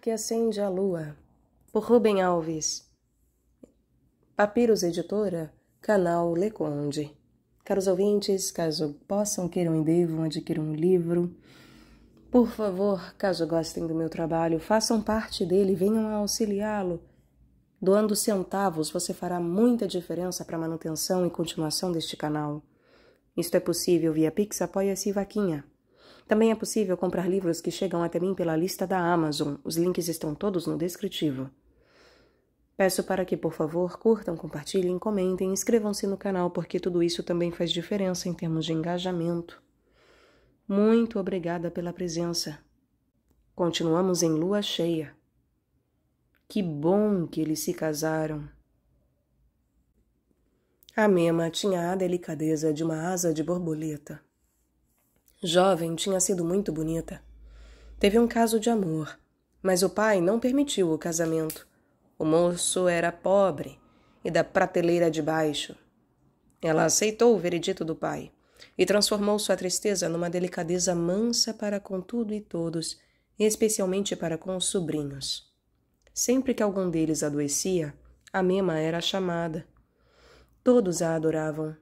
que acende a lua, por Rubem Alves. Papiros Editora, canal Leconde. Caros ouvintes, caso possam, queiram e devam, adquirir um livro. Por favor, caso gostem do meu trabalho, façam parte dele, venham a auxiliá-lo. Doando centavos, você fará muita diferença para a manutenção e continuação deste canal. Isto é possível via Pix, apoia-se e vaquinha. Também é possível comprar livros que chegam até mim pela lista da Amazon. Os links estão todos no descritivo. Peço para que, por favor, curtam, compartilhem, comentem, inscrevam-se no canal, porque tudo isso também faz diferença em termos de engajamento. Muito obrigada pela presença. Continuamos em lua cheia. Que bom que eles se casaram. A Mema tinha a delicadeza de uma asa de borboleta. Jovem, tinha sido muito bonita. Teve um caso de amor, mas o pai não permitiu o casamento. O moço era pobre e da prateleira de baixo. Ela aceitou o veredito do pai e transformou sua tristeza numa delicadeza mansa para com tudo e todos, especialmente para com os sobrinhos. Sempre que algum deles adoecia, a Mema era chamada. Todos a adoravam.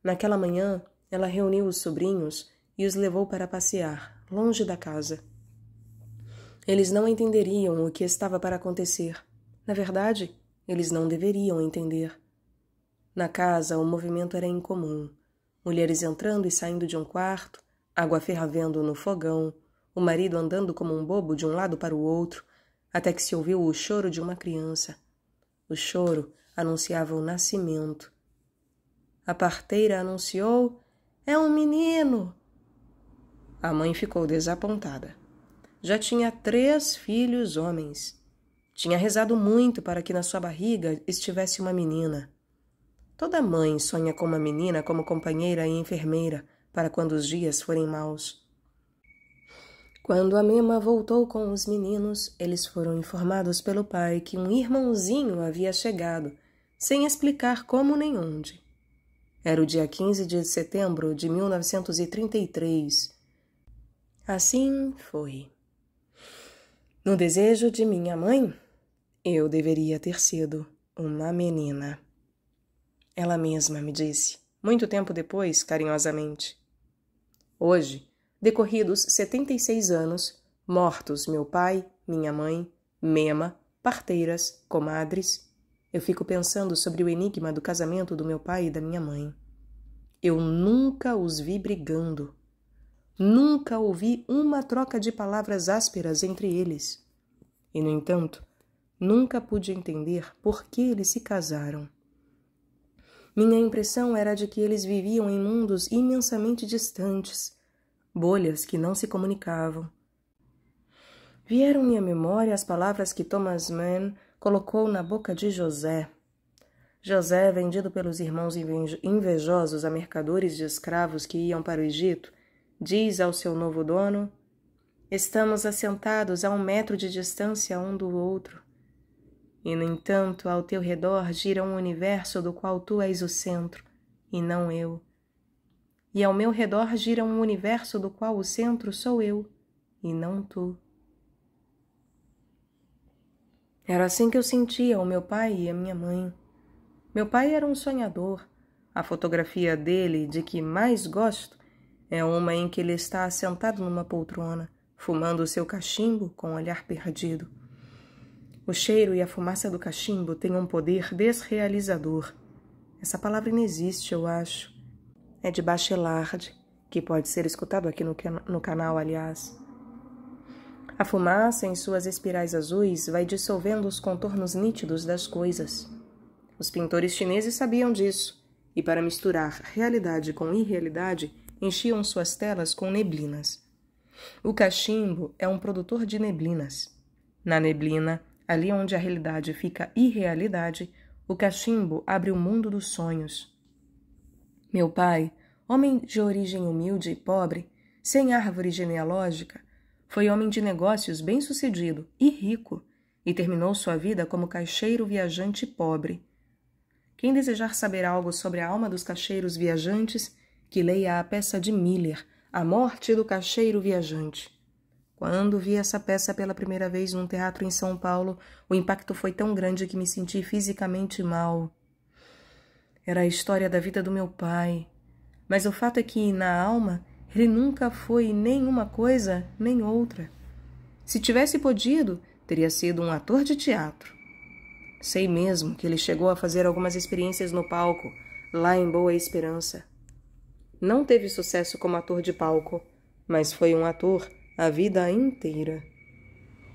Naquela manhã, ela reuniu os sobrinhos e os levou para passear, longe da casa. Eles não entenderiam o que estava para acontecer. Na verdade, eles não deveriam entender. Na casa, o movimento era incomum. Mulheres entrando e saindo de um quarto, água fervendo no fogão, o marido andando como um bobo de um lado para o outro, até que se ouviu o choro de uma criança. O choro anunciava o nascimento. A parteira anunciou: É um menino! A mãe ficou desapontada. Já tinha três filhos homens. Tinha rezado muito para que na sua barriga estivesse uma menina. Toda mãe sonha com uma menina como companheira e enfermeira para quando os dias forem maus. Quando a Mema voltou com os meninos, eles foram informados pelo pai que um irmãozinho havia chegado, sem explicar como nem onde. Era o dia 15 de setembro de 1933 Assim foi. No desejo de minha mãe, eu deveria ter sido uma menina. Ela mesma me disse, muito tempo depois, carinhosamente. Hoje, decorridos 76 anos, mortos meu pai, minha mãe, mema, parteiras, comadres, eu fico pensando sobre o enigma do casamento do meu pai e da minha mãe. Eu nunca os vi brigando Nunca ouvi uma troca de palavras ásperas entre eles. E, no entanto, nunca pude entender por que eles se casaram. Minha impressão era de que eles viviam em mundos imensamente distantes, bolhas que não se comunicavam. Vieram-me à memória as palavras que Thomas Mann colocou na boca de José. José, vendido pelos irmãos invejosos a mercadores de escravos que iam para o Egito, diz ao seu novo dono: Estamos assentados a um metro de distância um do outro. E, no entanto, ao teu redor gira um universo do qual tu és o centro, e não eu. E ao meu redor gira um universo do qual o centro sou eu, e não tu. Era assim que eu sentia o meu pai e a minha mãe. Meu pai era um sonhador. A fotografia dele de que mais gosto é uma em que ele está sentado numa poltrona, fumando o seu cachimbo com um olhar perdido. O cheiro e a fumaça do cachimbo têm um poder desrealizador. Essa palavra não existe, eu acho. É de Bachelard, que pode ser escutado aqui no, no canal, aliás. A fumaça, em suas espirais azuis, vai dissolvendo os contornos nítidos das coisas. Os pintores chineses sabiam disso, e para misturar realidade com irrealidade, enchiam suas telas com neblinas. O cachimbo é um produtor de neblinas. Na neblina, ali onde a realidade fica irrealidade, o cachimbo abre o mundo dos sonhos. Meu pai, homem de origem humilde e pobre, sem árvore genealógica, foi homem de negócios bem-sucedido e rico, e terminou sua vida como caixeiro viajante pobre. Quem desejar saber algo sobre a alma dos caixeiros viajantes, que leia a peça de Miller, A Morte do Cacheiro Viajante. Quando vi essa peça pela primeira vez num teatro em São Paulo, o impacto foi tão grande que me senti fisicamente mal. Era a história da vida do meu pai. Mas o fato é que, na alma, ele nunca foi nem uma coisa nem outra. Se tivesse podido, teria sido um ator de teatro. Sei mesmo que ele chegou a fazer algumas experiências no palco, lá em Boa Esperança não teve sucesso como ator de palco, mas foi um ator a vida inteira.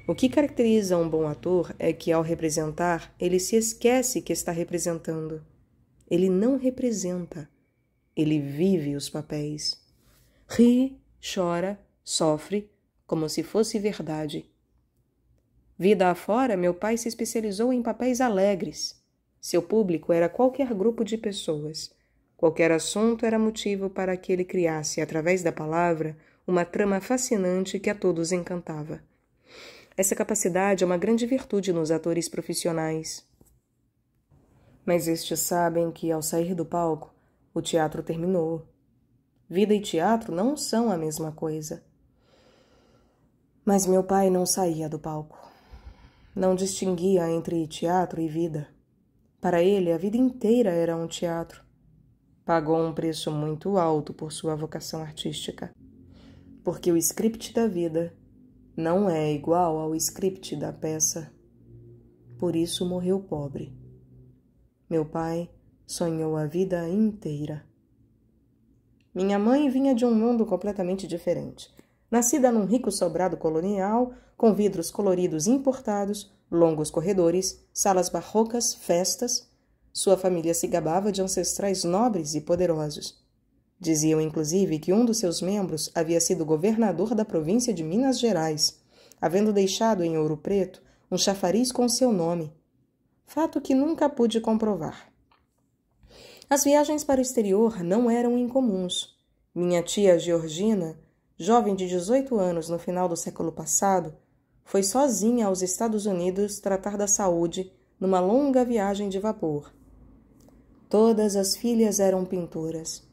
O que caracteriza um bom ator é que, ao representar, ele se esquece que está representando. Ele não representa, ele vive os papéis. Ri, chora, sofre, como se fosse verdade. Vida afora, meu pai se especializou em papéis alegres. Seu público era qualquer grupo de pessoas Qualquer assunto era motivo para que ele criasse, através da palavra, uma trama fascinante que a todos encantava. Essa capacidade é uma grande virtude nos atores profissionais. Mas estes sabem que, ao sair do palco, o teatro terminou. Vida e teatro não são a mesma coisa. Mas meu pai não saía do palco. Não distinguia entre teatro e vida. Para ele, a vida inteira era um teatro pagou um preço muito alto por sua vocação artística, porque o script da vida não é igual ao script da peça. Por isso morreu pobre. Meu pai sonhou a vida inteira. Minha mãe vinha de um mundo completamente diferente. Nascida num rico sobrado colonial, com vidros coloridos importados, longos corredores, salas barrocas, festas, sua família se gabava de ancestrais nobres e poderosos. Diziam inclusive que um dos seus membros havia sido governador da província de Minas Gerais, havendo deixado em Ouro Preto um chafariz com seu nome, fato que nunca pude comprovar. As viagens para o exterior não eram incomuns. Minha tia Georgina, jovem de 18 anos no final do século passado, foi sozinha aos Estados Unidos tratar da saúde numa longa viagem de vapor. Todas as filhas eram pintoras.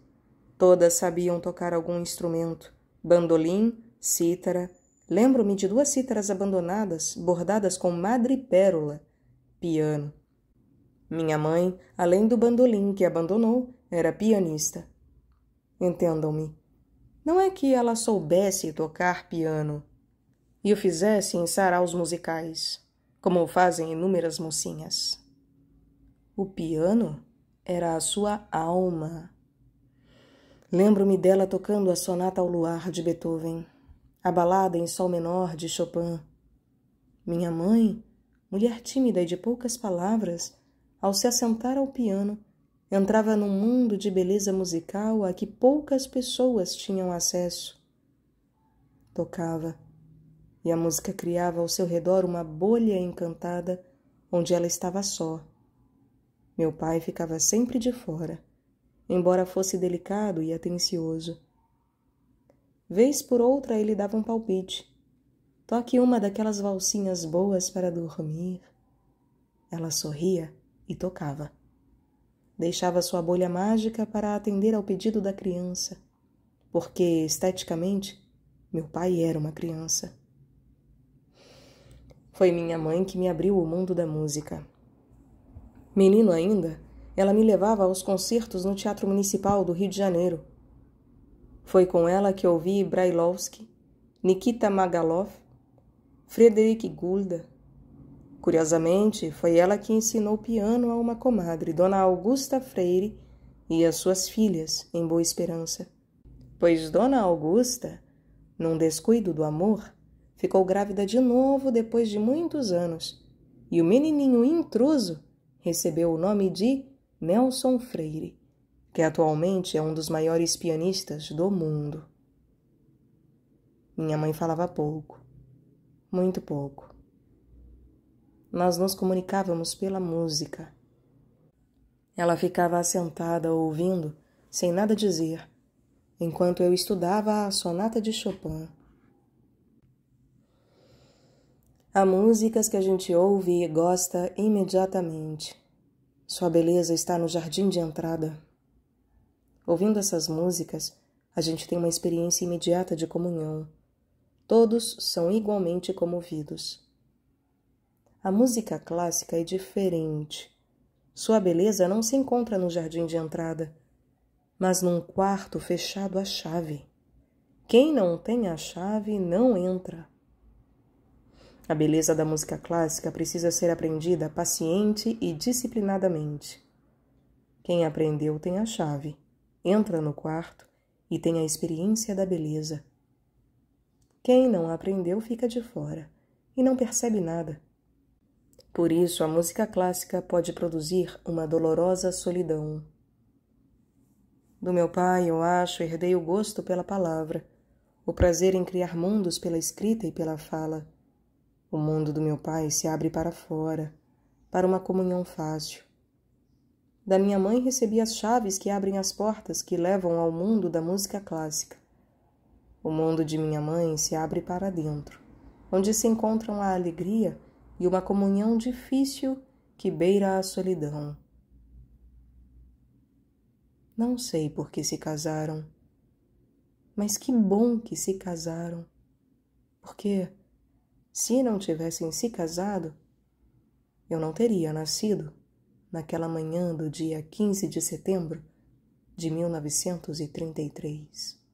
Todas sabiam tocar algum instrumento: bandolim, cítara. Lembro-me de duas cítaras abandonadas, bordadas com madrepérola, piano. Minha mãe, além do bandolim que abandonou, era pianista. Entendam-me. Não é que ela soubesse tocar piano e o fizesse em saraus musicais, como o fazem inúmeras mocinhas. O piano? era a sua alma. Lembro-me dela tocando a sonata ao luar de Beethoven, a balada em sol menor de Chopin. Minha mãe, mulher tímida e de poucas palavras, ao se assentar ao piano, entrava num mundo de beleza musical a que poucas pessoas tinham acesso. Tocava, e a música criava ao seu redor uma bolha encantada onde ela estava só, meu pai ficava sempre de fora, embora fosse delicado e atencioso. Vez por outra ele dava um palpite. Toque uma daquelas valsinhas boas para dormir. Ela sorria e tocava. Deixava sua bolha mágica para atender ao pedido da criança, porque esteticamente meu pai era uma criança. Foi minha mãe que me abriu o mundo da música. Menino ainda, ela me levava aos concertos no Teatro Municipal do Rio de Janeiro. Foi com ela que ouvi Brailovsky, Nikita Magalov, Frederic Gulda. Curiosamente, foi ela que ensinou piano a uma comadre, Dona Augusta Freire, e às suas filhas, em Boa Esperança. Pois Dona Augusta, num descuido do amor, ficou grávida de novo depois de muitos anos, e o menininho intruso recebeu o nome de Nelson Freire, que atualmente é um dos maiores pianistas do mundo. Minha mãe falava pouco, muito pouco. Nós nos comunicávamos pela música. Ela ficava assentada ouvindo, sem nada dizer, enquanto eu estudava a sonata de Chopin. Há músicas que a gente ouve e gosta imediatamente. Sua beleza está no jardim de entrada. Ouvindo essas músicas, a gente tem uma experiência imediata de comunhão. Todos são igualmente comovidos. A música clássica é diferente. Sua beleza não se encontra no jardim de entrada, mas num quarto fechado à chave. Quem não tem a chave não entra. A beleza da música clássica precisa ser aprendida paciente e disciplinadamente. Quem aprendeu tem a chave, entra no quarto e tem a experiência da beleza. Quem não aprendeu fica de fora e não percebe nada. Por isso, a música clássica pode produzir uma dolorosa solidão. Do meu pai, eu acho, herdei o gosto pela palavra, o prazer em criar mundos pela escrita e pela fala. O mundo do meu pai se abre para fora, para uma comunhão fácil. Da minha mãe recebi as chaves que abrem as portas que levam ao mundo da música clássica. O mundo de minha mãe se abre para dentro, onde se encontram a alegria e uma comunhão difícil que beira a solidão. Não sei por que se casaram, mas que bom que se casaram, porque se não tivessem se casado, eu não teria nascido naquela manhã do dia 15 de setembro de 1933.